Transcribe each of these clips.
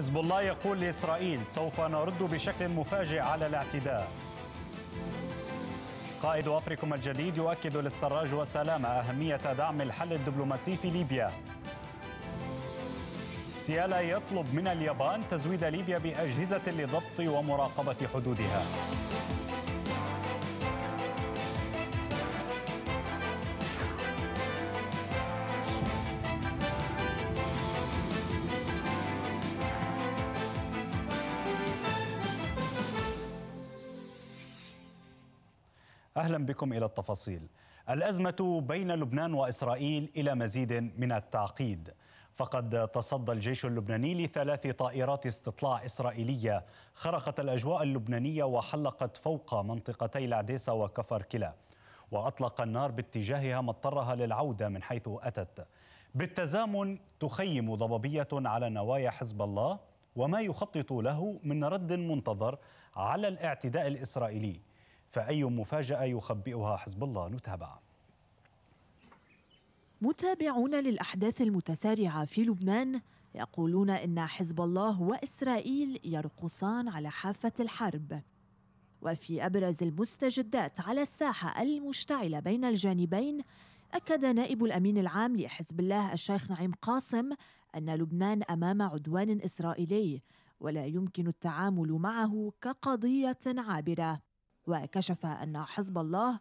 حزب الله يقول لإسرائيل سوف نرد بشكل مفاجئ على الاعتداء قائد أفريكم الجديد يؤكد للسراج وسلامة أهمية دعم الحل الدبلوماسي في ليبيا سيالا يطلب من اليابان تزويد ليبيا بأجهزة لضبط ومراقبة حدودها أهلا بكم إلى التفاصيل الأزمة بين لبنان وإسرائيل إلى مزيد من التعقيد فقد تصدى الجيش اللبناني لثلاث طائرات استطلاع إسرائيلية خرقت الأجواء اللبنانية وحلقت فوق منطقتي العديسة وكفر كلا وأطلق النار باتجاهها مضطرها للعودة من حيث أتت بالتزامن تخيم ضبابية على نوايا حزب الله وما يخطط له من رد منتظر على الاعتداء الإسرائيلي فأي مفاجأة يخبئها حزب الله نتابع متابعون للأحداث المتسارعة في لبنان يقولون إن حزب الله وإسرائيل يرقصان على حافة الحرب وفي أبرز المستجدات على الساحة المشتعلة بين الجانبين أكد نائب الأمين العام لحزب الله الشيخ نعيم قاسم أن لبنان أمام عدوان إسرائيلي ولا يمكن التعامل معه كقضية عابرة وكشف أن حزب الله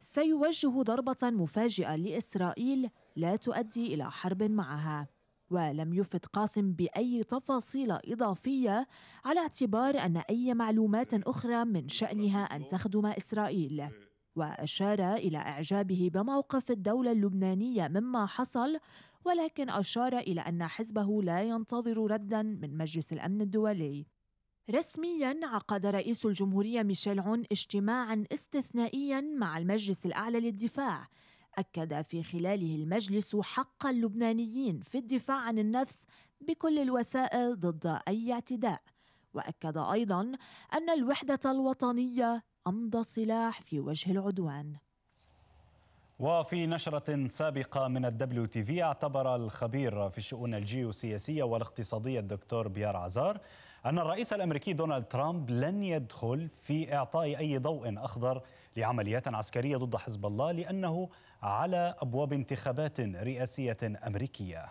سيوجه ضربة مفاجئة لإسرائيل لا تؤدي إلى حرب معها ولم يفد قاسم بأي تفاصيل إضافية على اعتبار أن أي معلومات أخرى من شأنها أن تخدم إسرائيل وأشار إلى إعجابه بموقف الدولة اللبنانية مما حصل ولكن أشار إلى أن حزبه لا ينتظر ردا من مجلس الأمن الدولي رسميا عقد رئيس الجمهورية ميشيل عون اجتماعا استثنائيا مع المجلس الأعلى للدفاع أكد في خلاله المجلس حق اللبنانيين في الدفاع عن النفس بكل الوسائل ضد أي اعتداء وأكد أيضا أن الوحدة الوطنية أمضى سلاح في وجه العدوان وفي نشرة سابقة من الدبليو تي في اعتبر الخبير في الشؤون الجيوسياسية والاقتصادية الدكتور بيار عزار أن الرئيس الأمريكي دونالد ترامب لن يدخل في إعطاء أي ضوء أخضر لعمليات عسكرية ضد حزب الله لأنه على أبواب انتخابات رئاسية أمريكية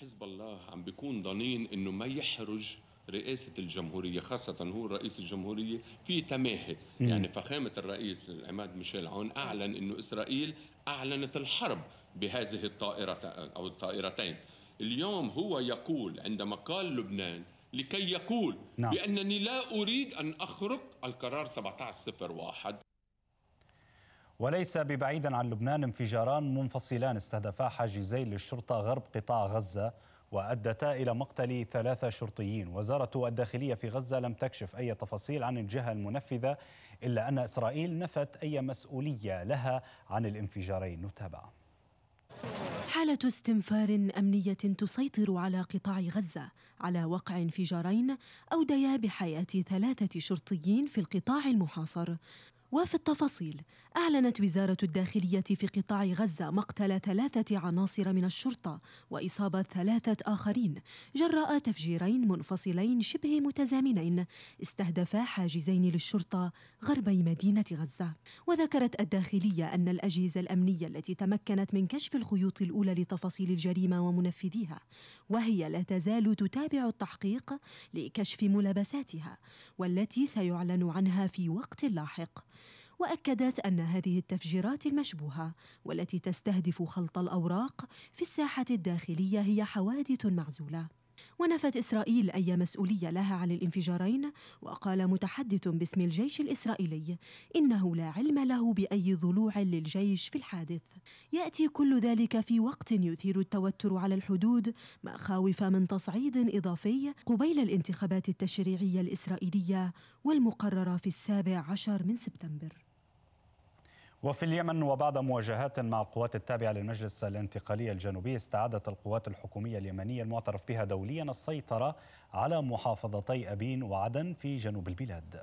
حزب الله عم بيكون ضنين انه ما يحرج رئاسة الجمهورية خاصة هو رئيس الجمهورية في تماهي يعني فخامة الرئيس عماد ميشيل عون أعلن أنه إسرائيل أعلنت الحرب بهذه الطائرة أو الطائرتين اليوم هو يقول عندما قال لبنان لكي يقول نعم. بأنني لا أريد أن أخرق القرار 1701 وليس ببعيدا عن لبنان انفجاران منفصلان استهدفا حاجزين للشرطة غرب قطاع غزة وأدتا إلى مقتل ثلاثة شرطيين وزارة الداخلية في غزة لم تكشف أي تفاصيل عن الجهة المنفذة إلا أن إسرائيل نفت أي مسؤولية لها عن الانفجارين نتابعه حالة استنفار أمنية تسيطر على قطاع غزة على وقع انفجارين أوديا بحياة ثلاثة شرطيين في القطاع المحاصر وفي التفاصيل أعلنت وزارة الداخلية في قطاع غزة مقتل ثلاثة عناصر من الشرطة وإصابة ثلاثة آخرين جراء تفجيرين منفصلين شبه متزامنين استهدفا حاجزين للشرطة غربي مدينة غزة وذكرت الداخلية أن الأجهزة الأمنية التي تمكنت من كشف الخيوط الأولى لتفاصيل الجريمة ومنفذيها وهي لا تزال تتابع التحقيق لكشف ملابساتها والتي سيعلن عنها في وقت لاحق واكدت ان هذه التفجيرات المشبوهه والتي تستهدف خلط الاوراق في الساحه الداخليه هي حوادث معزوله ونفت إسرائيل أي مسؤولية لها عن الانفجارين وقال متحدث باسم الجيش الإسرائيلي إنه لا علم له بأي ضلوع للجيش في الحادث يأتي كل ذلك في وقت يثير التوتر على الحدود مخاوف من تصعيد إضافي قبيل الانتخابات التشريعية الإسرائيلية والمقررة في السابع عشر من سبتمبر وفي اليمن وبعد مواجهات مع القوات التابعة للمجلس الانتقالي الجنوبي استعادت القوات الحكومية اليمنية المعترف بها دوليا السيطرة على محافظتي أبين وعدن في جنوب البلاد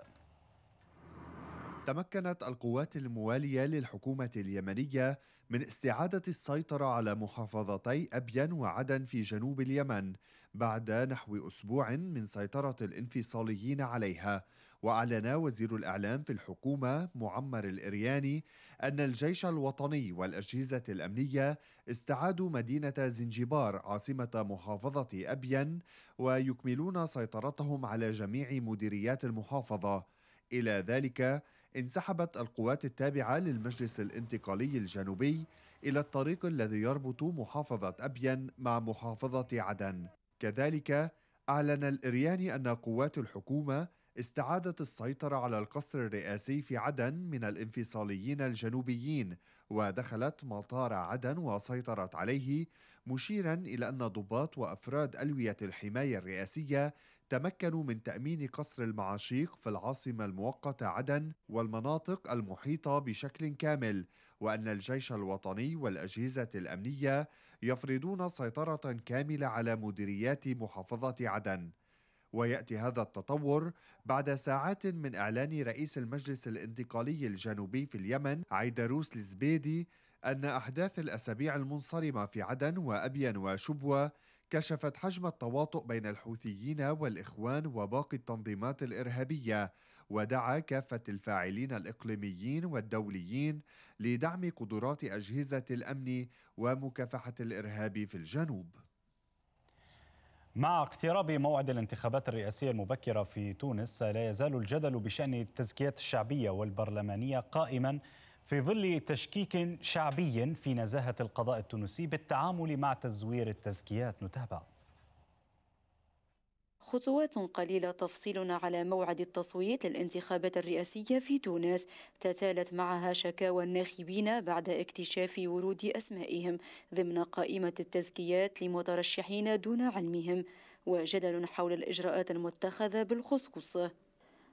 تمكنت القوات الموالية للحكومة اليمنية من استعادة السيطرة على محافظتي أبين وعدن في جنوب اليمن بعد نحو أسبوع من سيطرة الانفصاليين عليها وأعلن وزير الإعلام في الحكومة معمر الإرياني أن الجيش الوطني والأجهزة الأمنية استعادوا مدينة زنجبار عاصمة محافظة أبين ويكملون سيطرتهم على جميع مديريات المحافظة إلى ذلك انسحبت القوات التابعة للمجلس الانتقالي الجنوبي إلى الطريق الذي يربط محافظة أبين مع محافظة عدن كذلك أعلن الإرياني أن قوات الحكومة استعادت السيطرة على القصر الرئاسي في عدن من الانفصاليين الجنوبيين ودخلت مطار عدن وسيطرت عليه مشيرا إلى أن ضباط وأفراد ألوية الحماية الرئاسية تمكنوا من تأمين قصر المعاشيق في العاصمة المؤقتة عدن والمناطق المحيطة بشكل كامل وأن الجيش الوطني والأجهزة الأمنية يفرضون سيطرة كاملة على مديريات محافظة عدن وياتي هذا التطور بعد ساعات من اعلان رئيس المجلس الانتقالي الجنوبي في اليمن عيدروس الزبيدي ان احداث الاسابيع المنصرمه في عدن وابين وشبوه كشفت حجم التواطؤ بين الحوثيين والاخوان وباقي التنظيمات الارهابيه ودعا كافه الفاعلين الاقليميين والدوليين لدعم قدرات اجهزه الامن ومكافحه الارهاب في الجنوب مع اقتراب موعد الانتخابات الرئاسية المبكرة في تونس لا يزال الجدل بشأن التزكيات الشعبية والبرلمانية قائما في ظل تشكيك شعبي في نزاهة القضاء التونسي بالتعامل مع تزوير التزكيات نتابع خطوات قليلة تفصلنا على موعد التصويت للانتخابات الرئاسية في تونس تتالت معها شكاوى الناخبين بعد اكتشاف ورود أسمائهم ضمن قائمة التزكيات لمترشحين دون علمهم وجدل حول الإجراءات المتخذة بالخصوص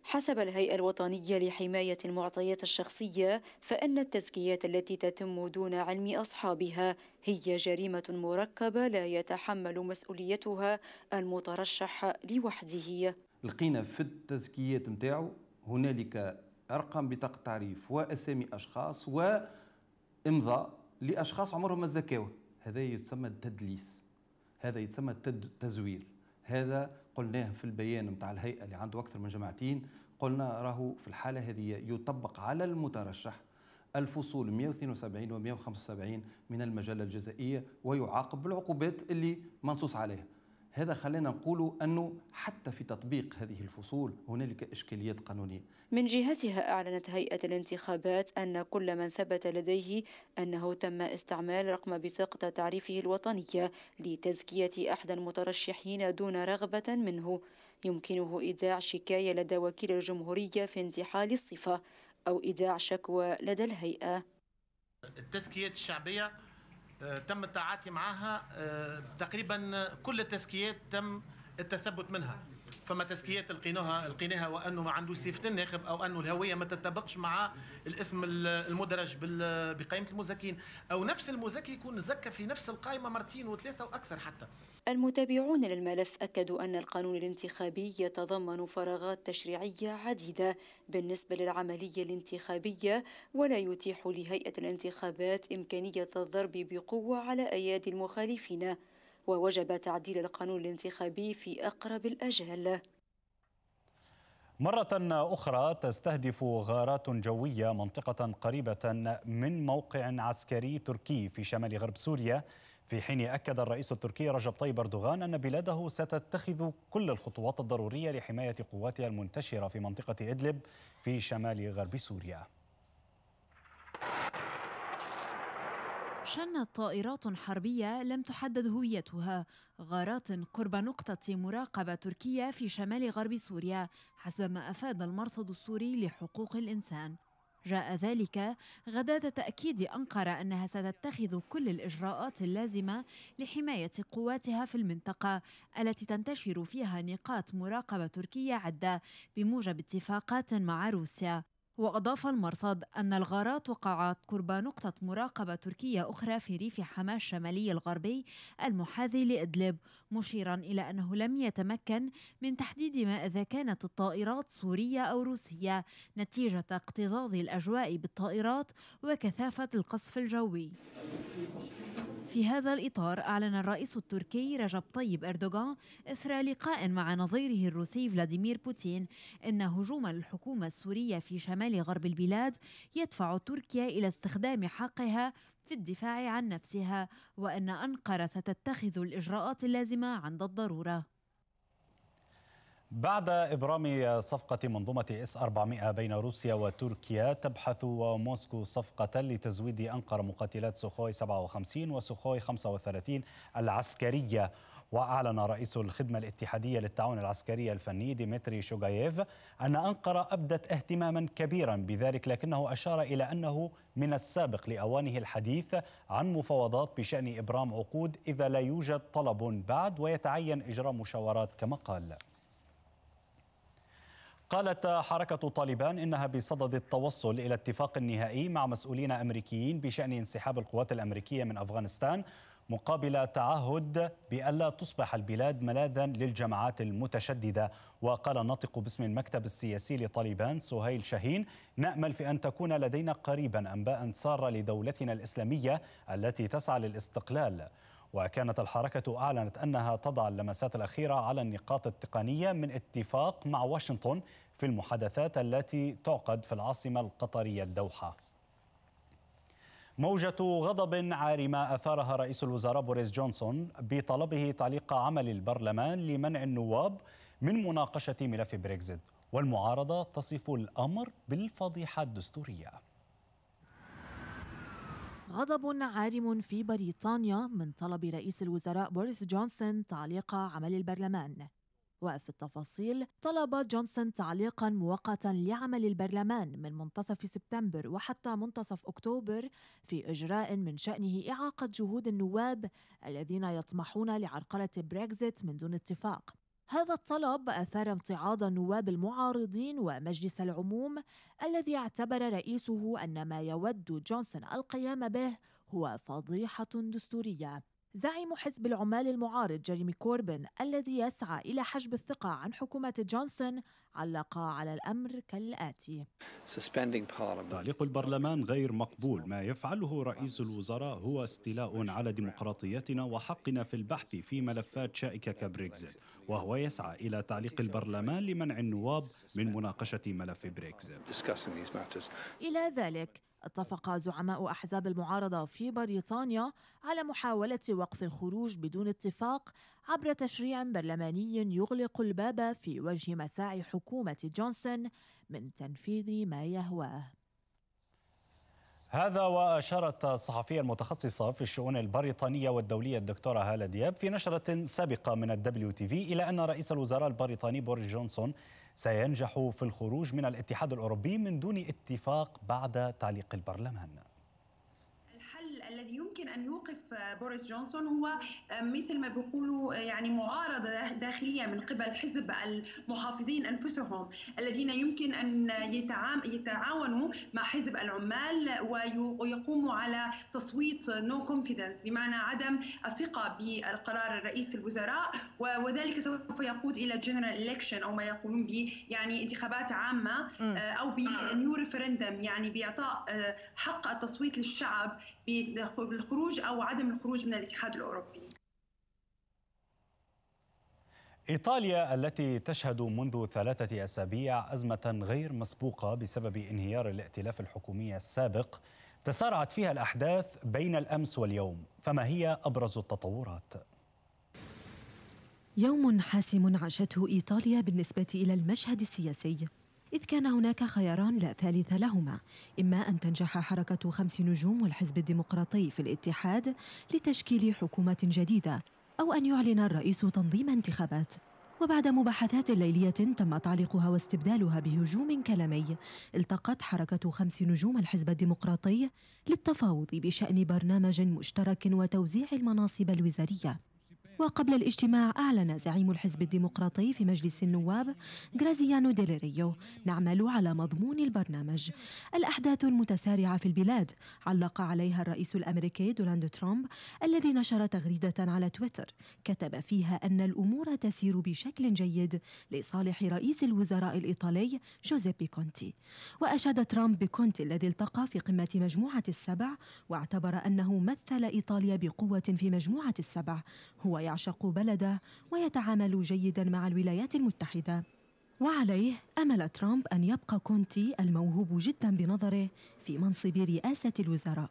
حسب الهيئة الوطنية لحماية المعطيات الشخصية فإن التزكيات التي تتم دون علم أصحابها هي جريمة مركبة لا يتحمل مسؤوليتها المترشح لوحده لقينا في التزكيات نتاعو هنالك أرقام بطاقة تعريف وأسامي أشخاص وإمضاء لأشخاص عمرهم ما زكاوه هذا يسمى التدليس هذا يسمى التزوير هذا قلناه في البيان نتاع الهيئه اللي عنده اكثر من جماعتين قلنا راه في الحاله هذه يطبق على المترشح الفصول 172 و 175 من المجله الجزائيه ويعاقب بالعقوبات اللي منصوص عليها هذا خلينا نقول أنه حتى في تطبيق هذه الفصول هنالك إشكاليات قانونية من جهتها أعلنت هيئة الانتخابات أن كل من ثبت لديه أنه تم استعمال رقم بطاقة تعريفه الوطنية لتزكية أحد المترشحين دون رغبة منه يمكنه إيداع شكاية لدى وكيل الجمهورية في انتحال الصفة أو إيداع شكوى لدى الهيئة التزكيات الشعبية آه، تم التعاطي معها آه، تقريبا كل التزكيات تم التثبت منها فما تزكيات لقيناها لقيناها وانه ما عنده سيفه الناخب او انه الهويه ما تتبقش مع الاسم المدرج بقائمه المزكين او نفس المزكي يكون زكى في نفس القائمه مرتين وثلاثه واكثر حتى. المتابعون للملف اكدوا ان القانون الانتخابي يتضمن فراغات تشريعيه عديده بالنسبه للعمليه الانتخابيه ولا يتيح لهيئه الانتخابات امكانيه الضرب بقوه على ايادي المخالفين. ووجب تعديل القانون الانتخابي في أقرب الأجال مرة أخرى تستهدف غارات جوية منطقة قريبة من موقع عسكري تركي في شمال غرب سوريا في حين أكد الرئيس التركي رجب طيب أردوغان أن بلاده ستتخذ كل الخطوات الضرورية لحماية قواتها المنتشرة في منطقة إدلب في شمال غرب سوريا شنت طائرات حربية لم تحدد هويتها غارات قرب نقطة مراقبة تركية في شمال غرب سوريا حسب ما أفاد المرصد السوري لحقوق الإنسان جاء ذلك غداة تأكيد أنقرة أنها ستتخذ كل الإجراءات اللازمة لحماية قواتها في المنطقة التي تنتشر فيها نقاط مراقبة تركية عدة بموجب اتفاقات مع روسيا وأضاف المرصد أن الغارات وقعت قرب نقطة مراقبة تركية أخرى في ريف حماة الشمالي الغربي المحاذي لإدلب مشيرا إلى أنه لم يتمكن من تحديد ما إذا كانت الطائرات سورية أو روسية نتيجة اكتظاظ الأجواء بالطائرات وكثافة القصف الجوي في هذا الإطار أعلن الرئيس التركي رجب طيب أردوغان إثر لقاء مع نظيره الروسي فلاديمير بوتين أن هجوم الحكومة السورية في شمال غرب البلاد يدفع تركيا إلى استخدام حقها في الدفاع عن نفسها وأن أنقرة ستتخذ الإجراءات اللازمة عند الضرورة بعد إبرام صفقة منظومة اس 400 بين روسيا وتركيا تبحث موسكو صفقة لتزويد أنقرة مقاتلات سوخوي 57 وسوخوي 35 العسكرية وأعلن رئيس الخدمة الاتحادية للتعاون العسكري الفني ديمتري شوغايف أن أنقرة أبدت اهتماما كبيرا بذلك لكنه أشار إلى أنه من السابق لأوانه الحديث عن مفاوضات بشأن إبرام عقود إذا لا يوجد طلب بعد ويتعين إجراء مشاورات كما قال قالت حركة طالبان إنها بصدد التوصل إلى اتفاق نهائي مع مسؤولين أمريكيين بشأن انسحاب القوات الأمريكية من أفغانستان مقابل تعهد بألا تصبح البلاد ملاذا للجماعات المتشددة وقال الناطق باسم المكتب السياسي لطالبان سهيل شاهين نأمل في أن تكون لدينا قريبا أنباء سارة لدولتنا الإسلامية التي تسعى للاستقلال وكانت الحركة أعلنت أنها تضع اللمسات الأخيرة على النقاط التقنية من اتفاق مع واشنطن في المحادثات التي تعقد في العاصمة القطرية الدوحة موجة غضب عارمة أثارها رئيس الوزراء بوريس جونسون بطلبه تعليق عمل البرلمان لمنع النواب من مناقشة ملف بريكزيت والمعارضة تصف الأمر بالفضيحة الدستورية غضب عارم في بريطانيا من طلب رئيس الوزراء بوريس جونسون تعليق عمل البرلمان وفي التفاصيل طلب جونسون تعليقا مؤقتا لعمل البرلمان من منتصف سبتمبر وحتى منتصف اكتوبر في اجراء من شانه اعاقه جهود النواب الذين يطمحون لعرقله بريكزيت من دون اتفاق هذا الطلب أثار امتعاض النواب المعارضين ومجلس العموم الذي اعتبر رئيسه أن ما يود جونسون القيام به هو فضيحة دستورية زعيم حزب العمال المعارض جيريمي كوربن الذي يسعى إلى حجب الثقة عن حكومة جونسون علق على الأمر كالآتي تعليق البرلمان غير مقبول ما يفعله رئيس الوزراء هو استيلاء على ديمقراطيتنا وحقنا في البحث في ملفات شائكة كبريكزيت وهو يسعى إلى تعليق البرلمان لمنع النواب من مناقشة ملف بريكزيت إلى ذلك اتفق زعماء احزاب المعارضه في بريطانيا على محاوله وقف الخروج بدون اتفاق عبر تشريع برلماني يغلق الباب في وجه مساعي حكومه جونسون من تنفيذ ما يهواه هذا وأشارت الصحفية المتخصصة في الشؤون البريطانية والدولية الدكتورة هالة دياب في نشرة سابقة من الدبليو تي في إلى أن رئيس الوزراء البريطاني بوريس جونسون سينجح في الخروج من الاتحاد الأوروبي من دون اتفاق بعد تعليق البرلمان يمكن ان يوقف بوريس جونسون هو آه، مثل ما بيقولوا آه، يعني معارضه داخليه من قبل حزب المحافظين انفسهم الذين يمكن ان يتعاونوا مع حزب العمال ويقوموا على تصويت نو no كونفيدنس بمعنى عدم الثقه بالقرار رئيس الوزراء وذلك سوف يقود الى جنرال الكشن او ما يقولون به يعني انتخابات عامه آه، او بنيو ريفرندم يعني باعطاء حق التصويت للشعب بالخروج او عدم الخروج من الاتحاد الاوروبي. إيطاليا التي تشهد منذ ثلاثة أسابيع أزمة غير مسبوقة بسبب انهيار الائتلاف الحكومي السابق تسارعت فيها الأحداث بين الأمس واليوم فما هي أبرز التطورات؟ يوم حاسم عاشته إيطاليا بالنسبة إلى المشهد السياسي إذ كان هناك خياران لا ثالث لهما إما أن تنجح حركة خمس نجوم والحزب الديمقراطي في الاتحاد لتشكيل حكومة جديدة أو أن يعلن الرئيس تنظيم انتخابات وبعد مباحثات ليلية تم تعليقها واستبدالها بهجوم كلامي التقت حركة خمس نجوم الحزب الديمقراطي للتفاوض بشأن برنامج مشترك وتوزيع المناصب الوزارية وقبل الاجتماع أعلن زعيم الحزب الديمقراطي في مجلس النواب غرازيانو ديليريو نعمل على مضمون البرنامج الأحداث المتسارعة في البلاد علق عليها الرئيس الأمريكي دونالد ترامب الذي نشر تغريدة على تويتر كتب فيها أن الأمور تسير بشكل جيد لصالح رئيس الوزراء الإيطالي جوزيبي كونتي وأشاد ترامب بكونتي الذي التقى في قمة مجموعة السبع واعتبر أنه مثل إيطاليا بقوة في مجموعة السبع هو يعشق بلده ويتعامل جيدا مع الولايات المتحدة وعليه أمل ترامب أن يبقى كونتي الموهوب جدا بنظره في منصب رئاسة الوزراء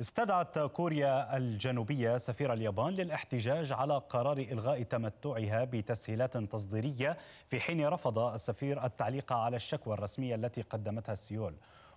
استدعت كوريا الجنوبية سفير اليابان للاحتجاج على قرار إلغاء تمتعها بتسهيلات تصديرية في حين رفض السفير التعليق على الشكوى الرسمية التي قدمتها سيول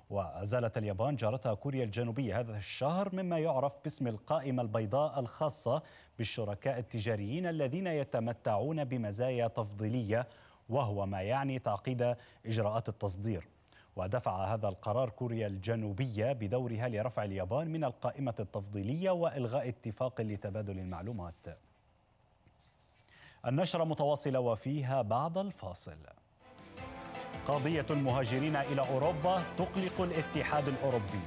وأزالت اليابان جارتها كوريا الجنوبية هذا الشهر مما يعرف باسم القائمة البيضاء الخاصة بالشركاء التجاريين الذين يتمتعون بمزايا تفضيلية وهو ما يعني تعقيد إجراءات التصدير ودفع هذا القرار كوريا الجنوبية بدورها لرفع اليابان من القائمة التفضيلية وإلغاء اتفاق لتبادل المعلومات النشرة متواصلة وفيها بعد الفاصل قضية المهاجرين إلى أوروبا تقلق الاتحاد الأوروبي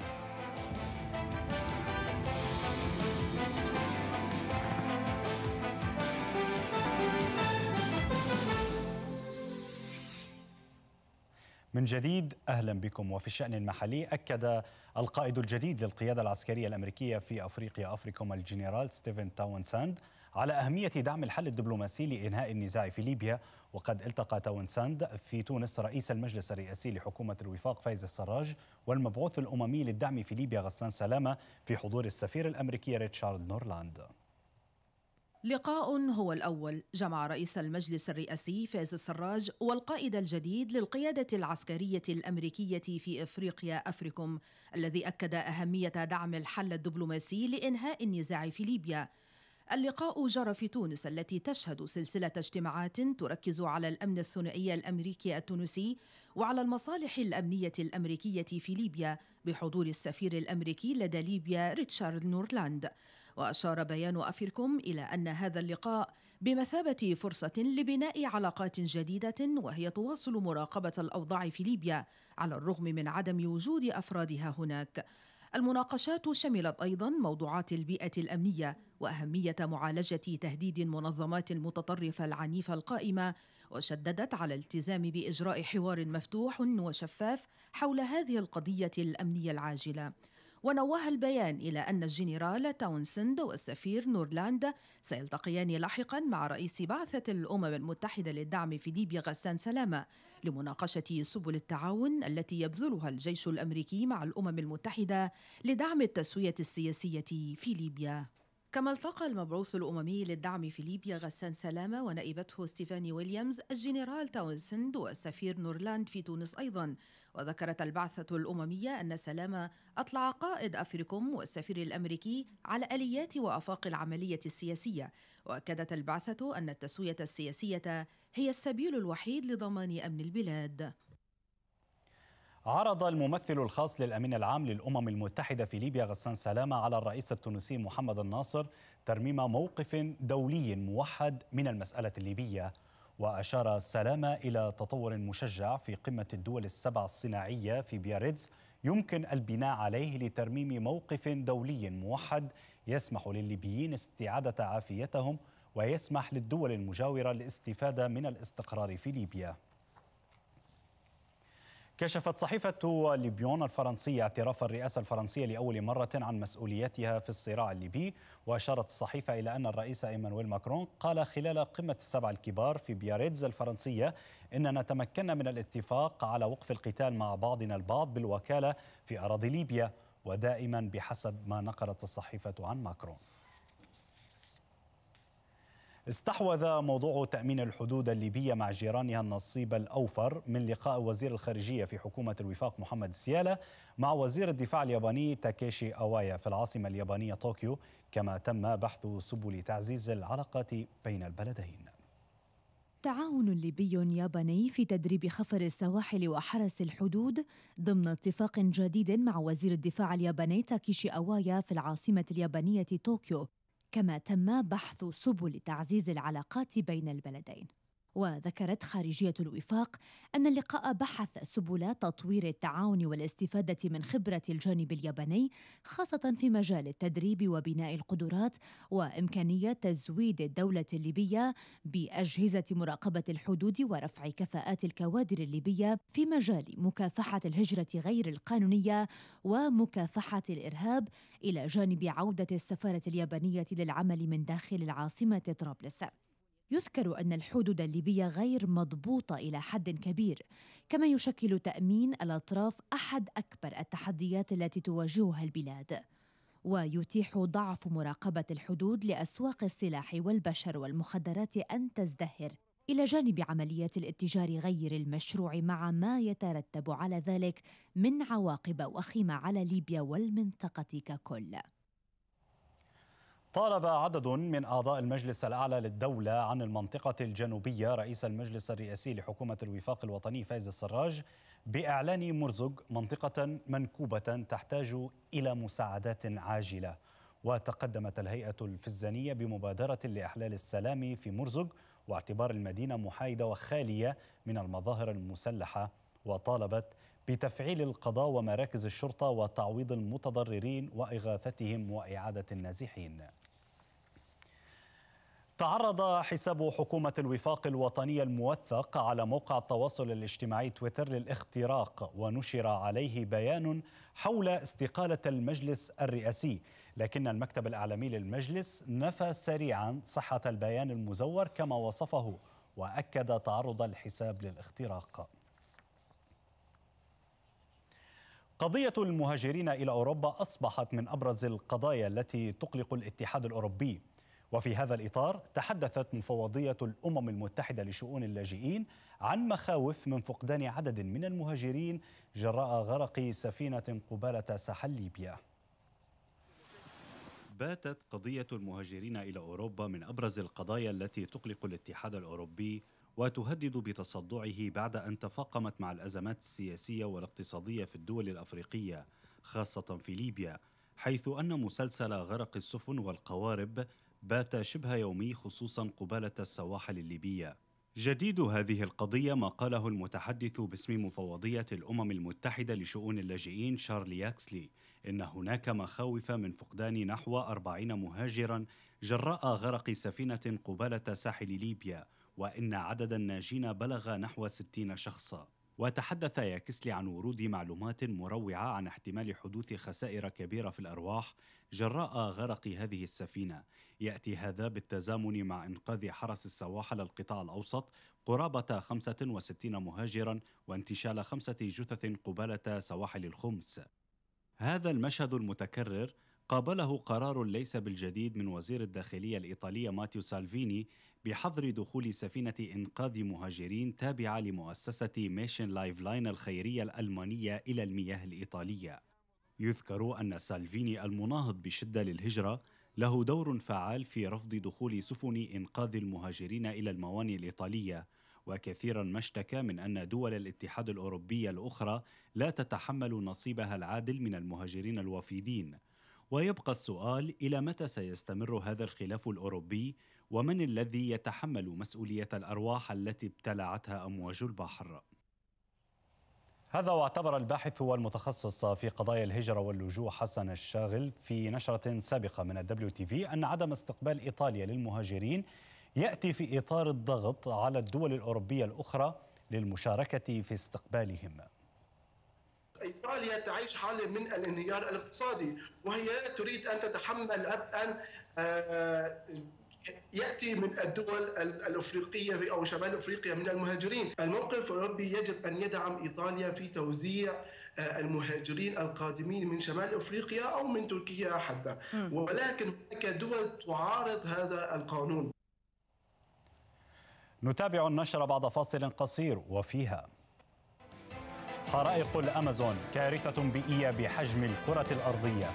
من جديد اهلا بكم وفي الشان المحلي اكد القائد الجديد للقياده العسكريه الامريكيه في افريقيا افريكوم الجنرال ستيفن تاونساند على أهمية دعم الحل الدبلوماسي لإنهاء النزاع في ليبيا وقد التقى تاون ساند في تونس رئيس المجلس الرئاسي لحكومة الوفاق فايز السراج والمبعوث الأممي للدعم في ليبيا غسان سلامة في حضور السفير الأمريكي ريتشارد نورلاند لقاء هو الأول جمع رئيس المجلس الرئاسي فايز السراج والقائد الجديد للقيادة العسكرية الأمريكية في إفريقيا أفريكوم الذي أكد أهمية دعم الحل الدبلوماسي لإنهاء النزاع في ليبيا اللقاء جرى في تونس التي تشهد سلسلة اجتماعات تركز على الأمن الثنائي الأمريكي التونسي وعلى المصالح الأمنية الأمريكية في ليبيا بحضور السفير الأمريكي لدى ليبيا ريتشارد نورلاند وأشار بيان أفيركم إلى أن هذا اللقاء بمثابة فرصة لبناء علاقات جديدة وهي تواصل مراقبة الأوضاع في ليبيا على الرغم من عدم وجود أفرادها هناك المناقشات شملت أيضا موضوعات البيئة الأمنية وأهمية معالجة تهديد المنظمات المتطرفة العنيفة القائمة وشددت على الالتزام بإجراء حوار مفتوح وشفاف حول هذه القضية الأمنية العاجلة ونوه البيان إلى أن الجنرال تاونسند والسفير نورلاند سيلتقيان لاحقا مع رئيس بعثة الأمم المتحدة للدعم في ليبيا غسان سلامة لمناقشة سبل التعاون التي يبذلها الجيش الأمريكي مع الأمم المتحدة لدعم التسوية السياسية في ليبيا كما التقى المبعوث الأممي للدعم في ليبيا غسان سلامة ونائبته ستيفاني ويليامز الجنرال تاونسند والسفير نورلاند في تونس أيضا وذكرت البعثة الأممية أن سلامة أطلع قائد أفريكوم والسفير الأمريكي على آليات وآفاق العملية السياسية وأكدت البعثة أن التسوية السياسية هي السبيل الوحيد لضمان أمن البلاد عرض الممثل الخاص للأمين العام للأمم المتحدة في ليبيا غسان سلامة على الرئيس التونسي محمد الناصر ترميم موقف دولي موحد من المسألة الليبية وأشار سلامة إلى تطور مشجع في قمة الدول السبع الصناعية في بياريتز يمكن البناء عليه لترميم موقف دولي موحد يسمح للليبيين استعادة عافيتهم ويسمح للدول المجاورة الاستفادة من الاستقرار في ليبيا كشفت صحيفة ليبيون الفرنسية اعتراف الرئاسة الفرنسية لأول مرة عن مسؤوليتها في الصراع الليبي وأشارت الصحيفة إلى أن الرئيس إيمانويل ماكرون قال خلال قمة السبعة الكبار في بياريتز الفرنسية إننا تمكنا من الاتفاق على وقف القتال مع بعضنا البعض بالوكالة في أراضي ليبيا ودائما بحسب ما نقلت الصحيفة عن ماكرون استحوذ موضوع تأمين الحدود الليبية مع جيرانها النصيب الأوفر من لقاء وزير الخارجية في حكومة الوفاق محمد السيالة مع وزير الدفاع الياباني تاكيشي أوايا في العاصمة اليابانية طوكيو كما تم بحث سبل تعزيز العلاقة بين البلدين تعاون ليبي ياباني في تدريب خفر السواحل وحرس الحدود ضمن اتفاق جديد مع وزير الدفاع الياباني تاكيشي أوايا في العاصمة اليابانية طوكيو كما تم بحث سبل تعزيز العلاقات بين البلدين وذكرت خارجية الوفاق أن اللقاء بحث سبل تطوير التعاون والاستفادة من خبرة الجانب الياباني خاصة في مجال التدريب وبناء القدرات وإمكانية تزويد الدولة الليبية بأجهزة مراقبة الحدود ورفع كفاءات الكوادر الليبية في مجال مكافحة الهجرة غير القانونية ومكافحة الإرهاب إلى جانب عودة السفارة اليابانية للعمل من داخل العاصمة طرابلس. يذكر أن الحدود الليبية غير مضبوطة إلى حد كبير كما يشكل تأمين الأطراف أحد أكبر التحديات التي تواجهها البلاد ويتيح ضعف مراقبة الحدود لأسواق السلاح والبشر والمخدرات أن تزدهر إلى جانب عمليات الاتجار غير المشروع مع ما يترتب على ذلك من عواقب وخيمة على ليبيا والمنطقة ككل طالب عدد من أعضاء المجلس الأعلى للدولة عن المنطقة الجنوبية رئيس المجلس الرئاسي لحكومة الوفاق الوطني فايز السراج بإعلان مرزق منطقة منكوبة تحتاج إلى مساعدات عاجلة وتقدمت الهيئة الفزانية بمبادرة لإحلال السلام في مرزق واعتبار المدينة محايدة وخالية من المظاهر المسلحة وطالبت بتفعيل القضاء ومراكز الشرطة وتعويض المتضررين وإغاثتهم وإعادة النازحين تعرض حساب حكومة الوفاق الوطني الموثق على موقع التواصل الاجتماعي تويتر للاختراق ونشر عليه بيان حول استقالة المجلس الرئاسي لكن المكتب الإعلامي للمجلس نفى سريعا صحة البيان المزور كما وصفه وأكد تعرض الحساب للاختراق قضية المهاجرين إلى أوروبا أصبحت من أبرز القضايا التي تقلق الاتحاد الأوروبي وفي هذا الإطار تحدثت مفوضية الأمم المتحدة لشؤون اللاجئين عن مخاوف من فقدان عدد من المهاجرين جراء غرق سفينة قبالة ساحل ليبيا باتت قضية المهاجرين إلى أوروبا من أبرز القضايا التي تقلق الاتحاد الأوروبي وتهدد بتصدعه بعد أن تفاقمت مع الأزمات السياسية والاقتصادية في الدول الأفريقية خاصة في ليبيا حيث أن مسلسل غرق السفن والقوارب بات شبه يومي خصوصا قبالة السواحل الليبية. جديد هذه القضية ما قاله المتحدث باسم مفوضية الأمم المتحدة لشؤون اللاجئين شارلي ياكسلي إن هناك مخاوف من فقدان نحو أربعين مهاجرا جراء غرق سفينة قبالة ساحل ليبيا وإن عدد الناجين بلغ نحو 60 شخصا وتحدث ياكسلي عن ورود معلومات مروعة عن احتمال حدوث خسائر كبيرة في الأرواح جراء غرق هذه السفينة يأتي هذا بالتزامن مع إنقاذ حرس السواحل القطاع الأوسط قرابة 65 مهاجرا وانتشال خمسة جثث قبالة سواحل الخمس هذا المشهد المتكرر قابله قرار ليس بالجديد من وزير الداخلية الإيطالية ماتيو سالفيني بحظر دخول سفينة إنقاذ مهاجرين تابعة لمؤسسة ميشن لايف لاين الخيرية الألمانية إلى المياه الإيطالية يذكر أن سالفيني المناهض بشدة للهجرة له دور فعال في رفض دخول سفن إنقاذ المهاجرين إلى الموانئ الإيطالية وكثيرا ما اشتكى من ان دول الاتحاد الاوروبي الاخرى لا تتحمل نصيبها العادل من المهاجرين الوافدين ويبقى السؤال الى متى سيستمر هذا الخلاف الاوروبي ومن الذي يتحمل مسؤوليه الارواح التي ابتلعتها امواج البحر هذا واعتبر الباحث والمتخصص في قضايا الهجرة واللجوء حسن الشاغل في نشرة سابقة من الدبليو تي في أن عدم استقبال إيطاليا للمهاجرين يأتي في إطار الضغط على الدول الأوروبية الأخرى للمشاركة في استقبالهم ايطاليا تعيش حاله من الانهيار الاقتصادي وهي تريد ان تتحمل ان آه، ياتي من الدول الافريقيه او شمال افريقيا من المهاجرين، الموقف الاوروبي يجب ان يدعم ايطاليا في توزيع آه، المهاجرين القادمين من شمال افريقيا او من تركيا حتى، ولكن هناك دول تعارض هذا القانون. نتابع النشر بعد فاصل قصير وفيها حرائق الأمازون كارثة بيئية بحجم الكرة الأرضية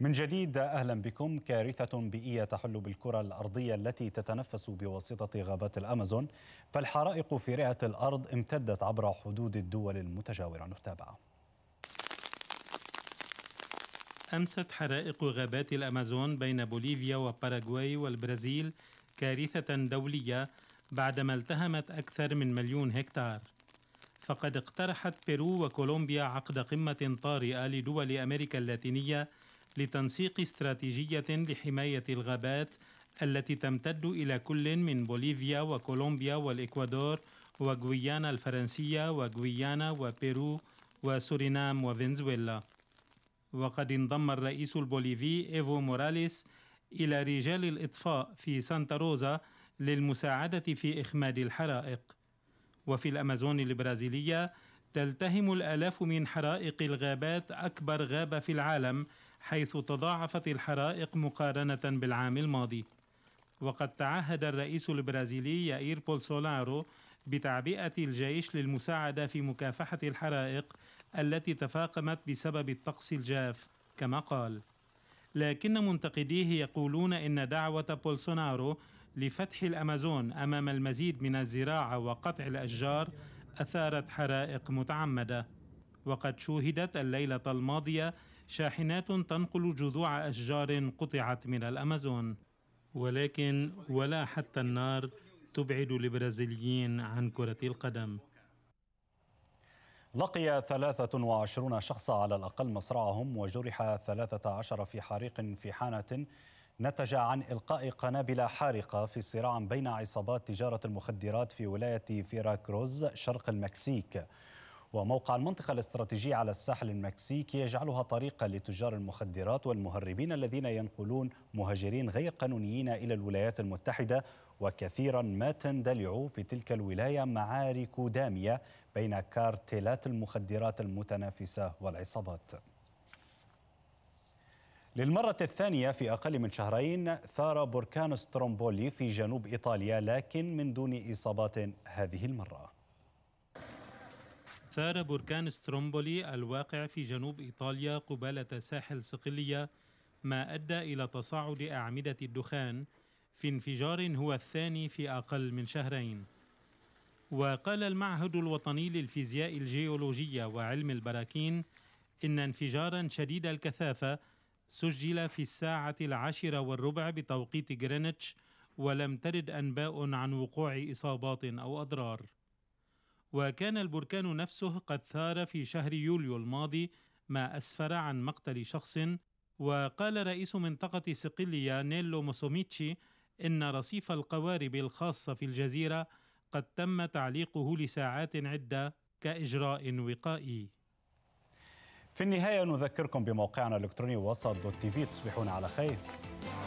من جديد اهلا بكم كارثه بيئيه تحل بالكره الارضيه التي تتنفس بواسطه غابات الامازون فالحرائق في رئه الارض امتدت عبر حدود الدول المتجاوره نتابعها أمست حرائق غابات الأمازون بين بوليفيا وباراغواي والبرازيل كارثة دولية بعدما التهمت أكثر من مليون هكتار فقد اقترحت بيرو وكولومبيا عقد قمة طارئة لدول أمريكا اللاتينية لتنسيق استراتيجية لحماية الغابات التي تمتد إلى كل من بوليفيا وكولومبيا والإكوادور وغويانا الفرنسية وغويانا وبيرو وسورينام وفنزويلا وقد انضم الرئيس البوليفي إيفو موراليس إلى رجال الإطفاء في سانتا روزا للمساعدة في إخماد الحرائق وفي الأمازون البرازيلية تلتهم الآلاف من حرائق الغابات أكبر غابة في العالم حيث تضاعفت الحرائق مقارنة بالعام الماضي وقد تعهد الرئيس البرازيلي يائير بولسونارو بتعبئة الجيش للمساعدة في مكافحة الحرائق التي تفاقمت بسبب الطقس الجاف كما قال لكن منتقديه يقولون ان دعوه بولسونارو لفتح الامازون امام المزيد من الزراعه وقطع الاشجار اثارت حرائق متعمده وقد شوهدت الليله الماضيه شاحنات تنقل جذوع اشجار قطعت من الامازون ولكن ولا حتى النار تبعد البرازيليين عن كره القدم لقي 23 شخصا على الأقل مصرعهم وجرح 13 في حريق في حانة نتج عن إلقاء قنابل حارقة في صراع بين عصابات تجارة المخدرات في ولاية فيراكروز شرق المكسيك وموقع المنطقة الاستراتيجية على الساحل المكسيكي يجعلها طريقة لتجار المخدرات والمهربين الذين ينقلون مهاجرين غير قانونيين إلى الولايات المتحدة وكثيرا ما تندلع في تلك الولاية معارك دامية بين كارتيلات المخدرات المتنافسة والعصابات للمرة الثانية في أقل من شهرين ثار بركان سترومبولي في جنوب إيطاليا لكن من دون إصابات هذه المرة ثار بركان سترومبولي الواقع في جنوب إيطاليا قبالة ساحل صقلية ما أدى إلى تصاعد أعمدة الدخان في انفجار هو الثاني في أقل من شهرين وقال المعهد الوطني للفيزياء الجيولوجية وعلم البراكين إن انفجارا شديد الكثافة سجل في الساعة العاشرة والربع بتوقيت غرينتش ولم ترد أنباء عن وقوع إصابات أو أضرار وكان البركان نفسه قد ثار في شهر يوليو الماضي ما أسفر عن مقتل شخص وقال رئيس منطقة صقلية نيلو موسوميتشي إن رصيف القوارب الخاصة في الجزيرة قد تم تعليقه لساعات عدة كإجراء وقائي في النهاية نذكركم بموقعنا الإلكتروني وسط دوت تي في تصبحون على خير